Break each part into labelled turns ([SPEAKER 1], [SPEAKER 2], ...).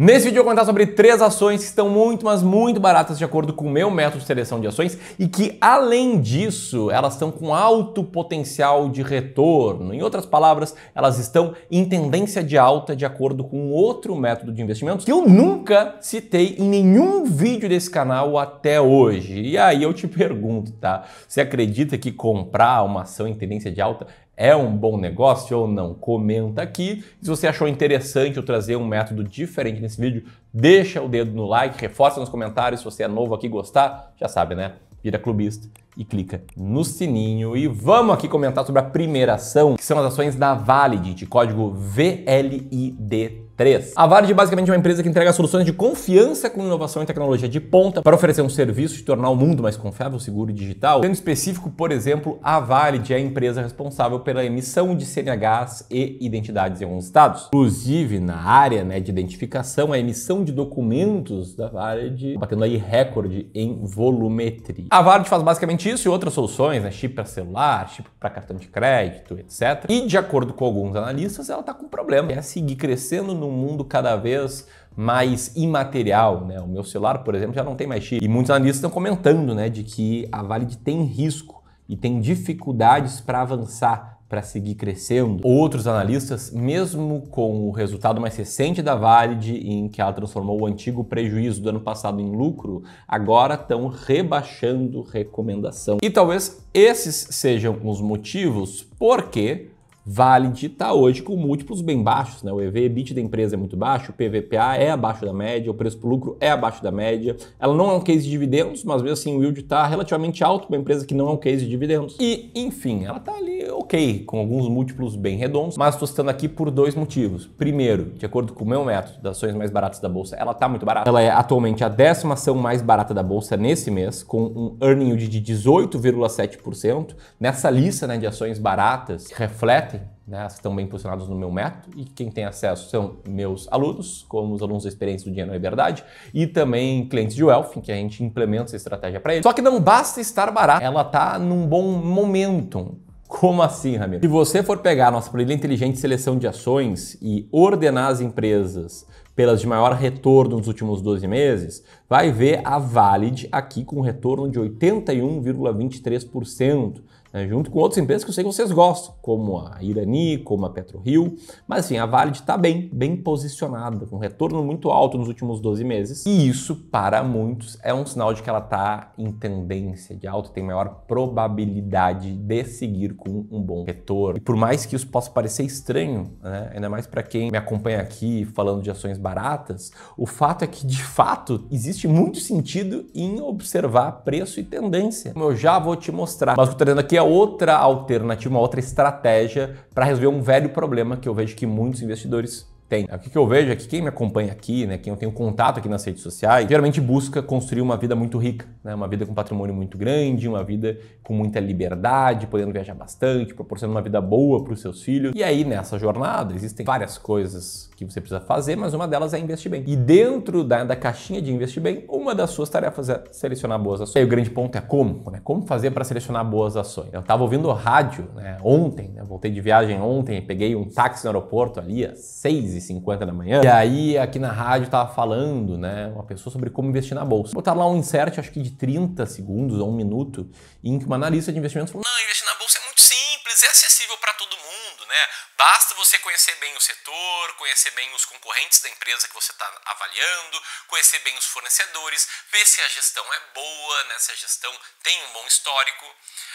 [SPEAKER 1] Nesse vídeo eu vou contar sobre três ações que estão muito, mas muito baratas de acordo com o meu método de seleção de ações e que, além disso, elas estão com alto potencial de retorno. Em outras palavras, elas estão em tendência de alta de acordo com outro método de investimentos que eu nunca citei em nenhum vídeo desse canal até hoje. E aí eu te pergunto, tá? Você acredita que comprar uma ação em tendência de alta é um bom negócio ou não? Comenta aqui. E se você achou interessante eu trazer um método diferente nesse vídeo, deixa o dedo no like, reforça nos comentários. Se você é novo aqui gostar, já sabe, né? Vira clubista e clica no sininho. E vamos aqui comentar sobre a primeira ação, que são as ações da de código VLID. 3. A Vard basicamente é uma empresa que entrega soluções de confiança com inovação e tecnologia de ponta para oferecer um serviço e tornar o mundo mais confiável, seguro e digital. Sendo específico, por exemplo, a Vard é a empresa responsável pela emissão de CNHs e identidades em alguns estados. Inclusive, na área né, de identificação, a emissão de documentos da Vard batendo aí recorde em volumetria. A Vard faz basicamente isso e outras soluções, né, chip para celular, chip para cartão de crédito, etc. E de acordo com alguns analistas, ela está com um problema, é seguir crescendo no num mundo cada vez mais imaterial, né? O meu celular, por exemplo, já não tem mais chip. E muitos analistas estão comentando, né, de que a Valid tem risco e tem dificuldades para avançar, para seguir crescendo. Outros analistas, mesmo com o resultado mais recente da Valid, em que ela transformou o antigo prejuízo do ano passado em lucro, agora estão rebaixando recomendação. E talvez esses sejam os motivos porque de estar tá hoje com múltiplos bem baixos, né? O EV EBIT da empresa é muito baixo, o PVPA é abaixo da média, o preço por lucro é abaixo da média. Ela não é um case de dividendos, mas mesmo assim o yield está relativamente alto para uma empresa que não é um case de dividendos. E, enfim, ela está ali ok, com alguns múltiplos bem redondos, mas estou citando aqui por dois motivos. Primeiro, de acordo com o meu método das ações mais baratas da bolsa, ela está muito barata. Ela é atualmente a décima ação mais barata da bolsa nesse mês, com um earning yield de 18,7%. Nessa lista né, de ações baratas que refletem né, estão bem posicionados no meu método e quem tem acesso são meus alunos, como os alunos da experiência do Dinheiro é Liberdade e também clientes de Wealth, em que a gente implementa essa estratégia para eles. Só que não basta estar barato, ela está num bom momento como assim, Ramiro? Se você for pegar nossa planilha inteligente de seleção de ações e ordenar as empresas pelas de maior retorno nos últimos 12 meses, vai ver a Valid aqui com retorno de 81,23% né, junto com outras empresas que eu sei que vocês gostam, como a Irani, como a PetroRio, mas assim, a Vale está bem, bem posicionada, com um retorno muito alto nos últimos 12 meses, e isso para muitos é um sinal de que ela está em tendência de alta, tem maior probabilidade de seguir com um bom retorno. E por mais que isso possa parecer estranho, né, ainda mais para quem me acompanha aqui falando de ações baratas, o fato é que de fato existe muito sentido em observar preço e tendência, como eu já vou te mostrar. Mas o que eu estou aqui é outra alternativa, uma outra estratégia para resolver um velho problema que eu vejo que muitos investidores tem. O que eu vejo é que quem me acompanha aqui, né, quem eu tenho contato aqui nas redes sociais, geralmente busca construir uma vida muito rica, né, uma vida com patrimônio muito grande, uma vida com muita liberdade, podendo viajar bastante, proporcionando uma vida boa para os seus filhos. E aí nessa jornada existem várias coisas que você precisa fazer, mas uma delas é investir bem. E dentro da, da caixinha de investir bem, uma das suas tarefas é selecionar boas ações. E aí o grande ponto é como, né? Como fazer para selecionar boas ações? Eu estava ouvindo rádio né, ontem, né, voltei de viagem ontem, peguei um táxi no aeroporto ali às seis 6 50 da manhã. E aí, aqui na rádio, tava falando, né, uma pessoa sobre como investir na bolsa. Botaram lá um insert, acho que de 30 segundos ou um minuto, em que uma analista de investimentos falou: é acessível para todo mundo, né? Basta você conhecer bem o setor, conhecer bem os concorrentes da empresa que você está avaliando, conhecer bem os fornecedores, ver se a gestão é boa, né? se a gestão tem um bom histórico,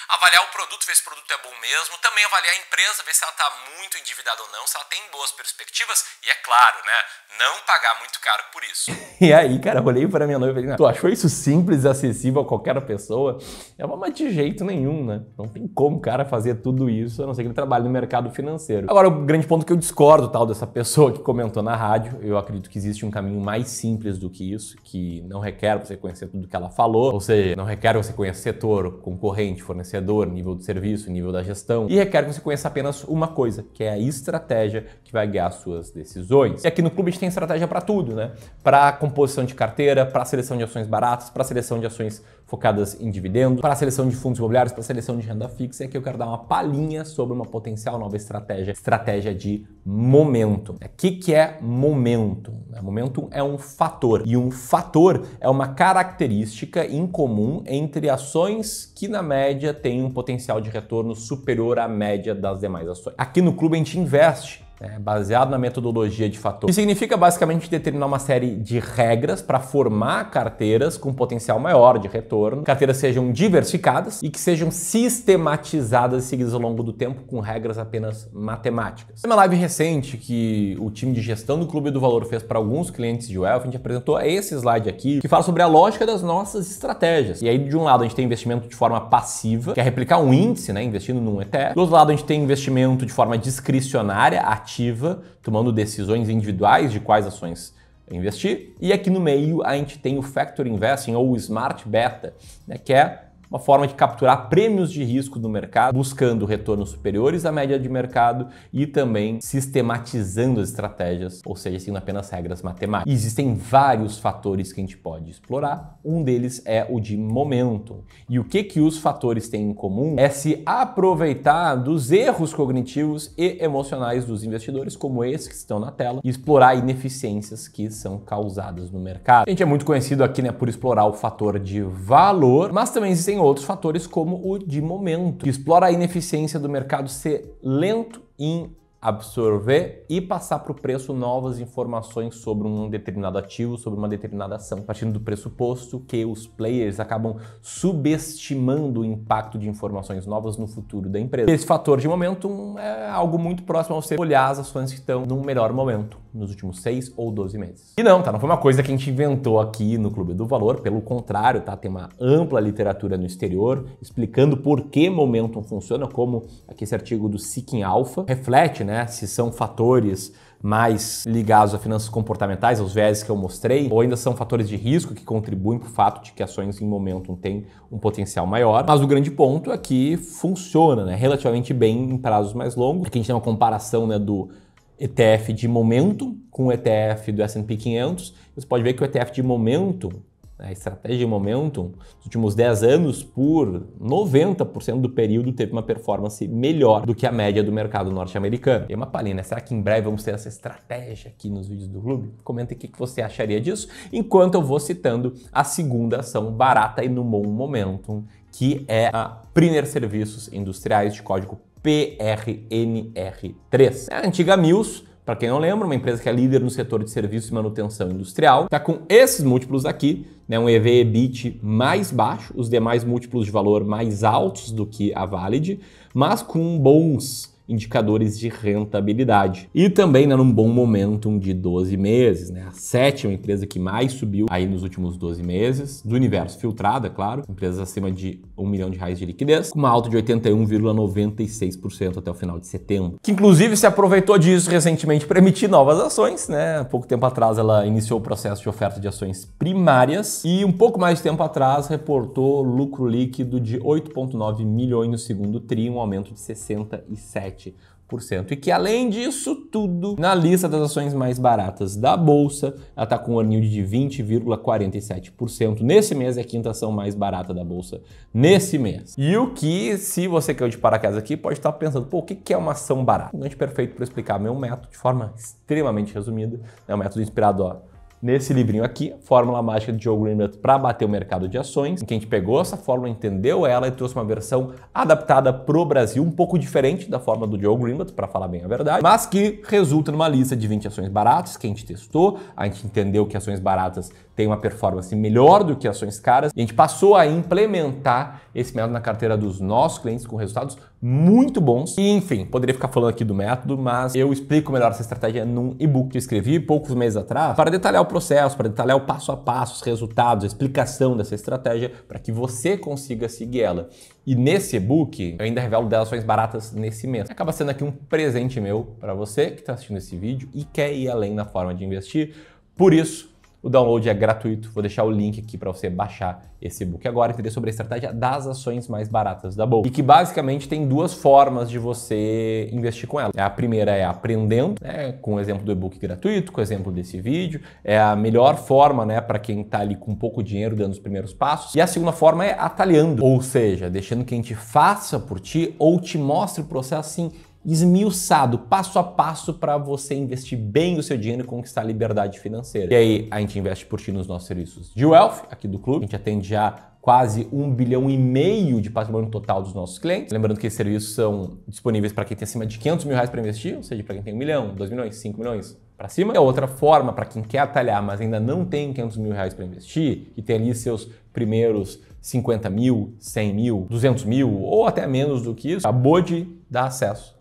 [SPEAKER 1] avaliar o produto, ver se o produto é bom mesmo, também avaliar a empresa, ver se ela está muito endividada ou não, se ela tem boas perspectivas e, é claro, né? não pagar muito caro por isso. e aí, cara, eu olhei para minha noiva e falei, tu achou isso simples e acessível a qualquer pessoa? é uma de jeito nenhum, né? Não tem como o cara fazer tudo isso isso, a não ser que ele trabalhe no mercado financeiro. Agora, o grande ponto é que eu discordo tal dessa pessoa que comentou na rádio, eu acredito que existe um caminho mais simples do que isso, que não requer você conhecer tudo que ela falou, ou seja, não requer você conhecer setor, concorrente, fornecedor, nível de serviço, nível da gestão, e requer que você conheça apenas uma coisa, que é a estratégia que vai guiar suas decisões. E aqui no clube a gente tem estratégia para tudo, né? Para composição de carteira, para seleção de ações baratas, para seleção de ações focadas em dividendos, para a seleção de fundos imobiliários, para a seleção de renda fixa, é e aqui eu quero dar uma palhinha sobre uma potencial nova estratégia, estratégia de momento. O que, que é momento? É, momento é um fator, e um fator é uma característica em comum entre ações que, na média, têm um potencial de retorno superior à média das demais ações. Aqui no clube a gente investe é, baseado na metodologia de fator, que significa basicamente determinar uma série de regras para formar carteiras com potencial maior de retorno, carteiras sejam diversificadas e que sejam sistematizadas e seguidas ao longo do tempo com regras apenas matemáticas. Uma live recente que o time de gestão do Clube do Valor fez para alguns clientes de Wealth, a gente apresentou esse slide aqui, que fala sobre a lógica das nossas estratégias. E aí, de um lado, a gente tem investimento de forma passiva, que é replicar um índice, né, investindo num ETF. Do outro lado, a gente tem investimento de forma discricionária, ativa, ativa, tomando decisões individuais de quais ações investir. E aqui no meio a gente tem o Factor Investing ou o Smart Beta, né, que é uma forma de capturar prêmios de risco no mercado, buscando retornos superiores à média de mercado e também sistematizando as estratégias, ou seja, seguindo apenas regras matemáticas. E existem vários fatores que a gente pode explorar, um deles é o de momento. E o que, que os fatores têm em comum é se aproveitar dos erros cognitivos e emocionais dos investidores, como esse que estão na tela, e explorar ineficiências que são causadas no mercado. A gente é muito conhecido aqui né, por explorar o fator de valor, mas também existem outros fatores como o de momento, que explora a ineficiência do mercado ser lento em absorver e passar para o preço novas informações sobre um determinado ativo, sobre uma determinada ação, partindo do pressuposto que os players acabam subestimando o impacto de informações novas no futuro da empresa. Esse fator de momento hum, é algo muito próximo a você olhar as ações que estão num melhor momento nos últimos seis ou 12 meses. E não, tá, não foi uma coisa que a gente inventou aqui no Clube do Valor, pelo contrário, tá, tem uma ampla literatura no exterior explicando por que momentum funciona, como aqui esse artigo do Seeking Alpha reflete, né, né? Se são fatores mais ligados a finanças comportamentais, aos viés que eu mostrei, ou ainda são fatores de risco que contribuem para o fato de que ações em momento têm um potencial maior. Mas o grande ponto é que funciona né, relativamente bem em prazos mais longos. Aqui é a gente tem uma comparação né, do ETF de momento com o ETF do S&P 500. Você pode ver que o ETF de momento a estratégia de momentum, nos últimos 10 anos, por 90% do período, teve uma performance melhor do que a média do mercado norte-americano. E uma palhinha, né? será que em breve vamos ter essa estratégia aqui nos vídeos do clube? Comenta aqui o que você acharia disso, enquanto eu vou citando a segunda ação barata e no bom momentum, que é a Priner Serviços Industriais de código PRNR3. É a antiga Mills, para quem não lembra, uma empresa que é líder no setor de serviços e manutenção industrial, está com esses múltiplos aqui, né, um EV/EBIT mais baixo, os demais múltiplos de valor mais altos do que a Valid, mas com bons indicadores de rentabilidade. E também né, num bom momentum de 12 meses, né? A sétima empresa que mais subiu aí nos últimos 12 meses, do universo filtrada, é claro, empresas acima de 1 milhão de reais de liquidez, com uma alta de 81,96% até o final de setembro. Que inclusive se aproveitou disso recentemente para emitir novas ações, né? pouco tempo atrás ela iniciou o processo de oferta de ações primárias e um pouco mais de tempo atrás reportou lucro líquido de 8,9 milhões no segundo tri, um aumento de 67 e que além disso tudo, na lista das ações mais baratas da bolsa, ela está com um anil de 20,47%. Nesse mês é a quinta ação mais barata da bolsa nesse mês. E o que, se você caiu de paraquedas aqui, pode estar pensando, pô, o que é uma ação barata? Um gancho perfeito para explicar meu método de forma extremamente resumida. É um método inspirado, ó, nesse livrinho aqui, Fórmula Mágica de Joe Greenblatt para bater o mercado de ações, em que a gente pegou essa fórmula, entendeu ela e trouxe uma versão adaptada para o Brasil, um pouco diferente da forma do Joe Greenblatt, para falar bem a verdade, mas que resulta numa lista de 20 ações baratas que a gente testou, a gente entendeu que ações baratas têm uma performance melhor do que ações caras e a gente passou a implementar esse método na carteira dos nossos clientes com resultados muito bons. E, enfim, poderia ficar falando aqui do método, mas eu explico melhor essa estratégia num e-book que eu escrevi poucos meses atrás para detalhar o processo, para detalhar o passo a passo, os resultados, a explicação dessa estratégia para que você consiga seguir ela. E nesse e-book, eu ainda revelo 10 ações baratas nesse mês. Acaba sendo aqui um presente meu para você que está assistindo esse vídeo e quer ir além na forma de investir. Por isso, o download é gratuito, vou deixar o link aqui para você baixar esse e-book agora e entender sobre a estratégia das ações mais baratas da bolsa. E que basicamente tem duas formas de você investir com ela. A primeira é aprendendo, né, com o exemplo do e-book gratuito, com o exemplo desse vídeo. É a melhor forma né, para quem está ali com pouco dinheiro dando os primeiros passos. E a segunda forma é atalhando, ou seja, deixando que a gente faça por ti ou te mostre o processo assim esmiuçado, passo a passo, para você investir bem o seu dinheiro e conquistar a liberdade financeira. E aí, a gente investe por ti nos nossos serviços de Wealth, aqui do clube. A gente atende já quase um bilhão e meio de patrimônio total dos nossos clientes. Lembrando que esses serviços são disponíveis para quem tem acima de 500 mil reais para investir, ou seja, para quem tem um milhão, dois milhões, cinco milhões para cima. É outra forma para quem quer atalhar, mas ainda não tem 500 mil reais para investir, que tem ali seus primeiros 50 mil, 100 mil, 200 mil ou até menos do que isso, acabou de dar acesso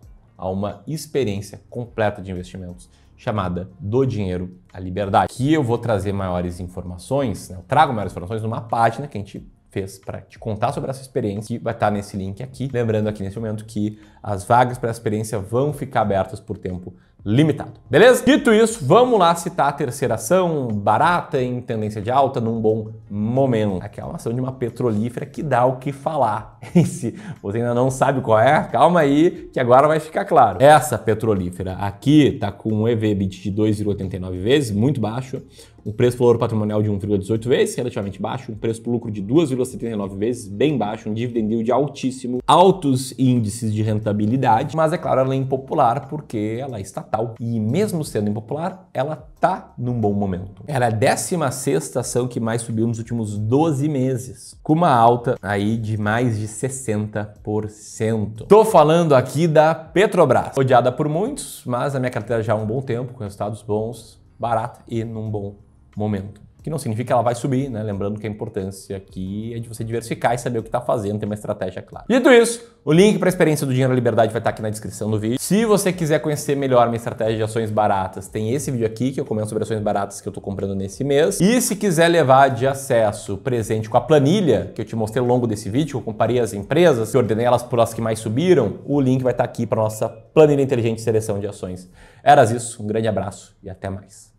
[SPEAKER 1] a uma experiência completa de investimentos chamada Do Dinheiro à Liberdade. Que eu vou trazer maiores informações, né? eu trago maiores informações numa página que a gente fez para te contar sobre essa experiência, que vai estar tá nesse link aqui. Lembrando aqui nesse momento que as vagas para a experiência vão ficar abertas por tempo limitado. Beleza? Dito isso, vamos lá citar a terceira ação, barata em tendência de alta num bom momento. Aqui é uma ação de uma petrolífera que dá o que falar. E se você ainda não sabe qual é, calma aí que agora vai ficar claro. Essa petrolífera aqui tá com um EV/BIT de 2,89 vezes, muito baixo um preço por valor patrimonial de 1,18 vezes, relativamente baixo, um preço por lucro de 2,79 vezes, bem baixo, um dividend yield altíssimo, altos índices de rentabilidade, mas é claro, ela é impopular porque ela é estatal e mesmo sendo impopular, ela tá num bom momento. Ela é a 16ª ação que mais subiu nos últimos 12 meses, com uma alta aí de mais de 60%. Tô falando aqui da Petrobras, odiada por muitos, mas a minha carteira já há um bom tempo, com resultados bons, barata e num bom momento. Que não significa que ela vai subir, né? Lembrando que a importância aqui é de você diversificar e saber o que está fazendo, ter uma estratégia clara. Dito isso, o link para a experiência do Dinheiro à Liberdade vai estar tá aqui na descrição do vídeo. Se você quiser conhecer melhor minha estratégia de ações baratas, tem esse vídeo aqui que eu comento sobre ações baratas que eu estou comprando nesse mês. E se quiser levar de acesso presente com a planilha que eu te mostrei ao longo desse vídeo, eu comparei as empresas e ordenei elas por as que mais subiram, o link vai estar tá aqui para nossa planilha inteligente de seleção de ações. Eras isso, um grande abraço e até mais.